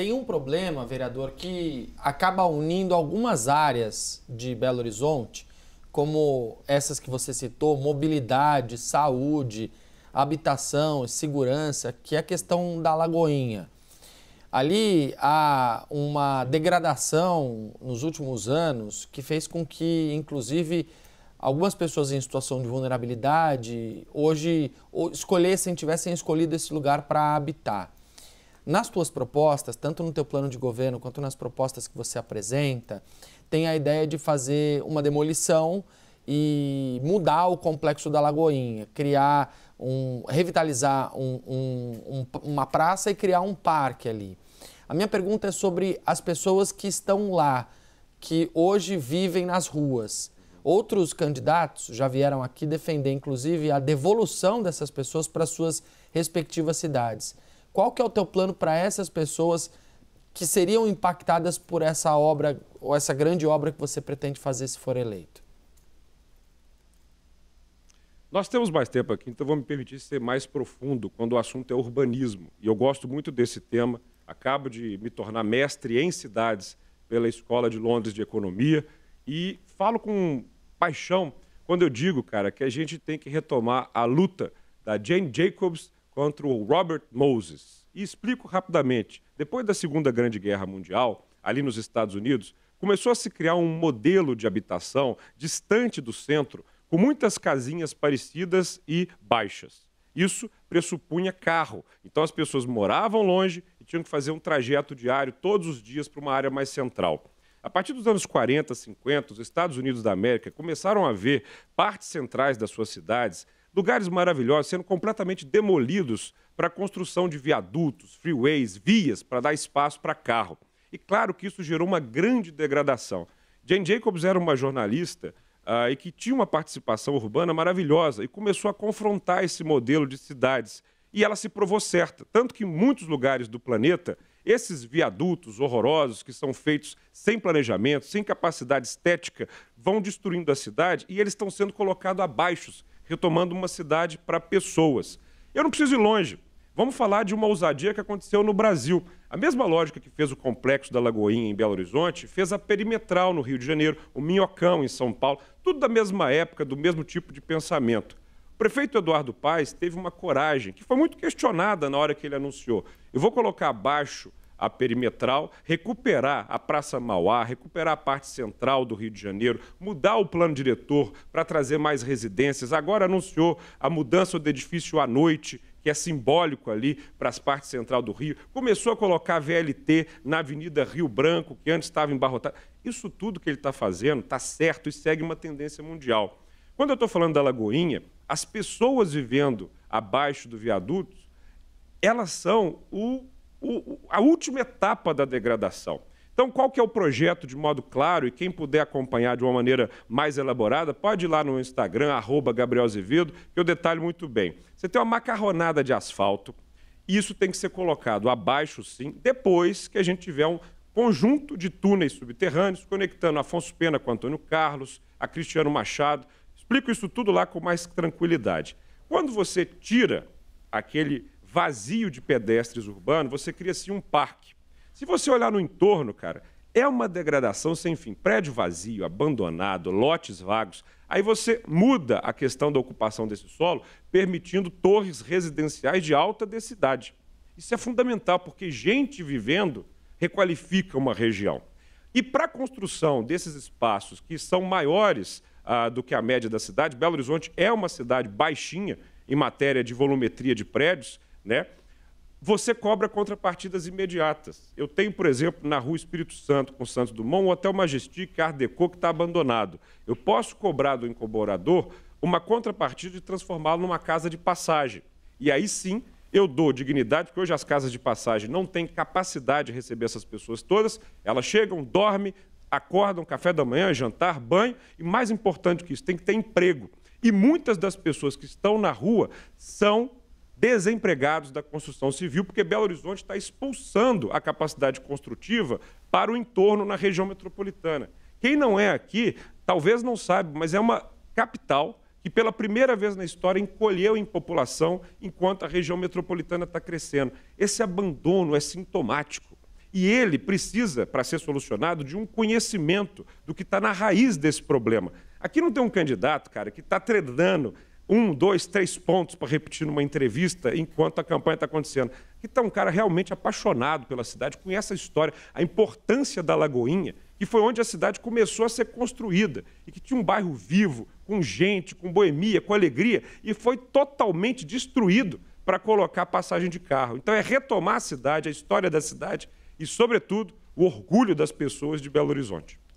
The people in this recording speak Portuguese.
tem um problema, vereador, que acaba unindo algumas áreas de Belo Horizonte, como essas que você citou, mobilidade, saúde, habitação, segurança, que é a questão da Lagoinha. Ali há uma degradação nos últimos anos que fez com que, inclusive, algumas pessoas em situação de vulnerabilidade hoje escolhessem, tivessem escolhido esse lugar para habitar nas tuas propostas, tanto no teu plano de governo quanto nas propostas que você apresenta, tem a ideia de fazer uma demolição e mudar o complexo da Lagoinha, criar um, revitalizar um, um, uma praça e criar um parque ali. A minha pergunta é sobre as pessoas que estão lá, que hoje vivem nas ruas. Outros candidatos já vieram aqui defender, inclusive, a devolução dessas pessoas para suas respectivas cidades. Qual que é o teu plano para essas pessoas que seriam impactadas por essa obra ou essa grande obra que você pretende fazer se for eleito? Nós temos mais tempo aqui, então vou me permitir ser mais profundo quando o assunto é urbanismo. E eu gosto muito desse tema. Acabo de me tornar mestre em cidades pela Escola de Londres de Economia e falo com paixão quando eu digo, cara, que a gente tem que retomar a luta da Jane Jacobs contra o Robert Moses. E explico rapidamente. Depois da Segunda Grande Guerra Mundial, ali nos Estados Unidos, começou a se criar um modelo de habitação distante do centro, com muitas casinhas parecidas e baixas. Isso pressupunha carro. Então as pessoas moravam longe e tinham que fazer um trajeto diário todos os dias para uma área mais central. A partir dos anos 40, 50, os Estados Unidos da América começaram a ver partes centrais das suas cidades Lugares maravilhosos sendo completamente demolidos para a construção de viadutos, freeways, vias para dar espaço para carro. E claro que isso gerou uma grande degradação. Jane Jacobs era uma jornalista uh, e que tinha uma participação urbana maravilhosa e começou a confrontar esse modelo de cidades. E ela se provou certa, tanto que em muitos lugares do planeta, esses viadutos horrorosos que são feitos sem planejamento, sem capacidade estética, vão destruindo a cidade e eles estão sendo colocados abaixo retomando uma cidade para pessoas. Eu não preciso ir longe. Vamos falar de uma ousadia que aconteceu no Brasil. A mesma lógica que fez o complexo da Lagoinha em Belo Horizonte fez a perimetral no Rio de Janeiro, o Minhocão em São Paulo, tudo da mesma época, do mesmo tipo de pensamento. O prefeito Eduardo Paes teve uma coragem que foi muito questionada na hora que ele anunciou. Eu vou colocar abaixo a perimetral, recuperar a Praça Mauá, recuperar a parte central do Rio de Janeiro, mudar o plano diretor para trazer mais residências. Agora anunciou a mudança do edifício à noite que é simbólico ali para as partes central do Rio, começou a colocar VLT na Avenida Rio Branco, que antes estava embarrotada. Isso tudo que ele está fazendo está certo e segue uma tendência mundial. Quando eu estou falando da Lagoinha, as pessoas vivendo abaixo do viaduto, elas são o o, a última etapa da degradação. Então, qual que é o projeto de modo claro e quem puder acompanhar de uma maneira mais elaborada, pode ir lá no Instagram, arroba Gabriel Azevedo, que eu detalho muito bem. Você tem uma macarronada de asfalto, e isso tem que ser colocado abaixo, sim, depois que a gente tiver um conjunto de túneis subterrâneos conectando Afonso Pena com Antônio Carlos, a Cristiano Machado. Explico isso tudo lá com mais tranquilidade. Quando você tira aquele vazio de pedestres urbano, você cria-se um parque. Se você olhar no entorno, cara, é uma degradação sem fim. Prédio vazio, abandonado, lotes vagos. Aí você muda a questão da ocupação desse solo, permitindo torres residenciais de alta densidade. Isso é fundamental, porque gente vivendo requalifica uma região. E para a construção desses espaços que são maiores ah, do que a média da cidade, Belo Horizonte é uma cidade baixinha em matéria de volumetria de prédios, né? Você cobra contrapartidas imediatas. Eu tenho, por exemplo, na Rua Espírito Santo, com Santos Dumont, um hotel Majestic Art Deco que está abandonado. Eu posso cobrar do incorporador uma contrapartida de transformá-lo numa casa de passagem. E aí sim eu dou dignidade, porque hoje as casas de passagem não têm capacidade de receber essas pessoas todas. Elas chegam, dormem, acordam, café da manhã, jantar, banho e, mais importante que isso, tem que ter emprego. E muitas das pessoas que estão na rua são desempregados da construção civil, porque Belo Horizonte está expulsando a capacidade construtiva para o entorno na região metropolitana. Quem não é aqui, talvez não saiba, mas é uma capital que pela primeira vez na história encolheu em população enquanto a região metropolitana está crescendo. Esse abandono é sintomático. E ele precisa, para ser solucionado, de um conhecimento do que está na raiz desse problema. Aqui não tem um candidato, cara, que está treinando um, dois, três pontos para repetir numa entrevista enquanto a campanha está acontecendo. Então, um cara realmente apaixonado pela cidade, conhece a história, a importância da Lagoinha, que foi onde a cidade começou a ser construída e que tinha um bairro vivo, com gente, com boemia, com alegria, e foi totalmente destruído para colocar passagem de carro. Então, é retomar a cidade, a história da cidade e, sobretudo, o orgulho das pessoas de Belo Horizonte.